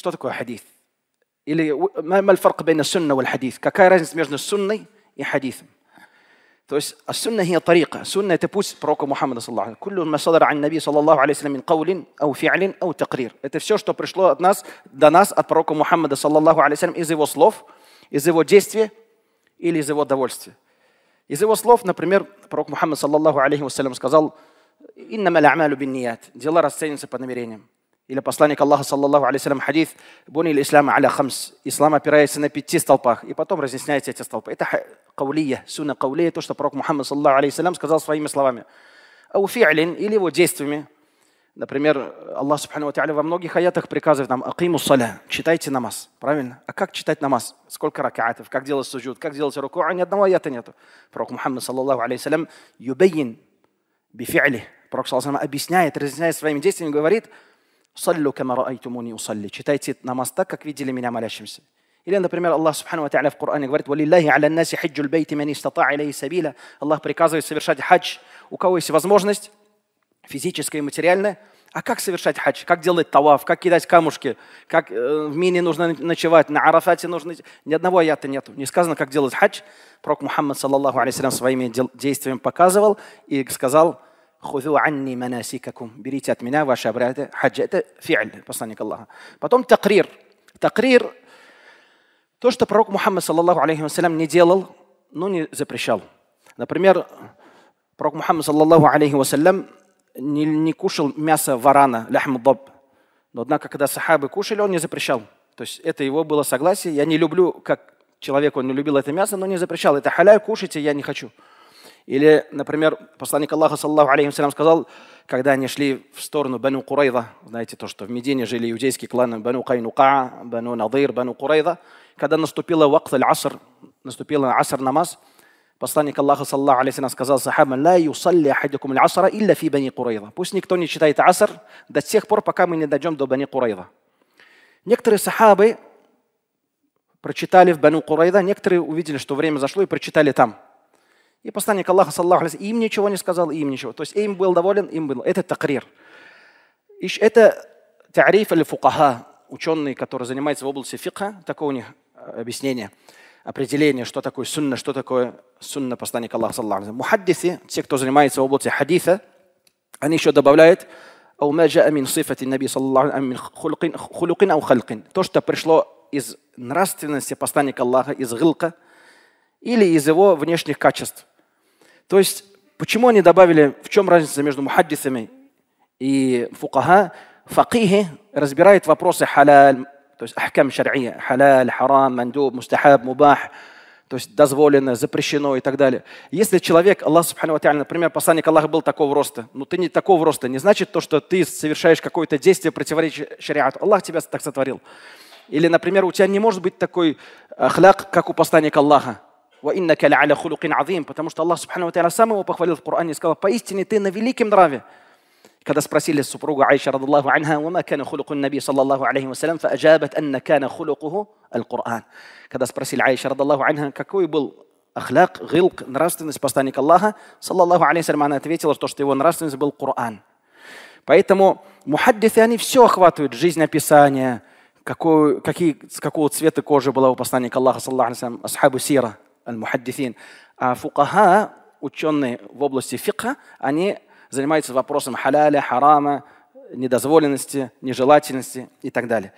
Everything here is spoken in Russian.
Что такое хадис? Или мальфарк бейна сунна валь хадис? Какая разница между сунной и хадисом? То есть сунна هي طريقة Сунна это путь пророка Мухаммада صلى الله عليه وسلم كل ما صدر عن النبي صلى الله عليه وسلم من قول أو فعل أو تقرير это все что пришло от нас до нас от пророка Мухаммада صلى الله عليه وسلم из его слов из его действия или из его довольствия из его слов например пророк Мухаммад صلى الله عليه وسلم сказал إنما الأعمال بالنيات дела расцениваются по намерениям или послание к Аллаху, саллаллаху алейсалям, хадис «Буни ислама аля хамс». Ислам опирается на пяти столпах, и потом разъясняется эти столпы. Это каулия, сунна каулия, то, что пророк Мухаммад, саллаллаху алейсалям, сказал своими словами. Ау фи'лин, или его действиями. Например, Аллах, субхану ва во многих аятах приказывает нам «Акиму саля», читайте намаз. Правильно? А как читать намаз? Сколько ракатов? Как делать суджуд? Как делать руку? А ни одного аята нету. Пророк Мухаммад, саллаллаху алейсалям, «Юбейин бифи'ли». Пророк, саллаллаху объясняет, разъясняет своими действиями, говорит – Саллю кама раайтумуни усалли. Читайте намаз так, как видели меня молящимся. Или, например, Аллах Субхану Ва в Коране говорит, «Валиллахи аля наси хаджу бейти мани стата илей сабиля». Аллах приказывает совершать хадж, у кого есть возможность, физическая и материальная. А как совершать хадж? Как делать таваф? Как кидать камушки? Как э, в Мине нужно ночевать? На Арафате нужно... Ни одного аята нету. Не сказано, как делать хадж. Пророк Мухаммад, саллаллаху алейсалям, своими действиями показывал и сказал – «Хузу анни манасикакум» – «Берите от меня ваши обряды хаджа». Это фи'ль, посланник Аллаха. Потом такрир. Такрир – то, что пророк Мухаммад, саллаллаху алейхи вассалям, не делал, но не запрещал. Например, пророк Мухаммад, саллаллаху алейхи вассалям, не, не кушал мясо варана, ляхмудоб. Но однако, когда сахабы кушали, он не запрещал. То есть это его было согласие. Я не люблю, как человек, он не любил это мясо, но не запрещал. Это халяй кушайте, я не хочу. Или, например, посланник Аллаха, саллаху алейхи сказал, когда они шли в сторону Бану Курайда, знаете, то, что в Медине жили иудейские кланы Бану Кайнука, Бану Надыр, Бану Курайда, когда наступила вакт аль-аср, наступила аср намаз, посланник Аллаха, саллаху алейхи вассалям, сказал сахабам, «Ла юсалли ахадикум аль-асра илля фи Бани Курайда». Пусть никто не читает аср до тех пор, пока мы не дойдем до Бани Курайда. Некоторые сахабы прочитали в Бану Курайда, некоторые увидели, что время зашло и прочитали там – и посланник Аллаха, саллаху им ничего не сказал, им ничего. То есть им был доволен, им был. Это такрир. Это тариф или фукаха, ученые, которые занимаются в области фикха, такое у них э, объяснение, определение, что такое сунна, что такое сунна посланника Аллаха, саллаху алейхи. Мухаддисы, те, кто занимается в области хадиса, они еще добавляют أو ما جاء من صفة النبي صلى الله عليه وسلم то что пришло из нравственности посланника Аллаха из гылка или из его внешних качеств то есть, почему они добавили, в чем разница между мухаддисами и фукаха? Факихи разбирает вопросы халяль, то есть ахкам шар'ия, халяль, харам, мандуб, мустахаб, мубах, то есть дозволено, запрещено и так далее. Если человек, Аллах Субхану Ва например, посланник Аллаха был такого роста, но ну ты не такого роста, не значит то, что ты совершаешь какое-то действие противоречит шариату. Аллах тебя так сотворил. Или, например, у тебя не может быть такой э, хляк, как у посланника Аллаха. وإنك لعلى خلق عظيم потому что Аллах Субхану Ва самого похвалил в Коране и сказал, поистине ты на великом нраве. Когда спросили супругу عائشة رضي الله عنها وما كان خلق النبي صلى الله عليه وسلم فاجابت ان كان خلقه القران Когда спросили عائشة رضي الله عنها какой был اخلاق غلق нравственность посланника Аллаха, صلى الله عليه وسلم она ответила, что его нравственность был Коран. Поэтому мухаддисы, они все охватывают, жизнь описания какой, какие, с какого цвета кожи была у посланника Аллаха, саллаху алейхи вассалям, асхабу сира – аль-мухаддисин. А ученые в области фикха, они занимаются вопросом халяля, харама, недозволенности, нежелательности и так далее.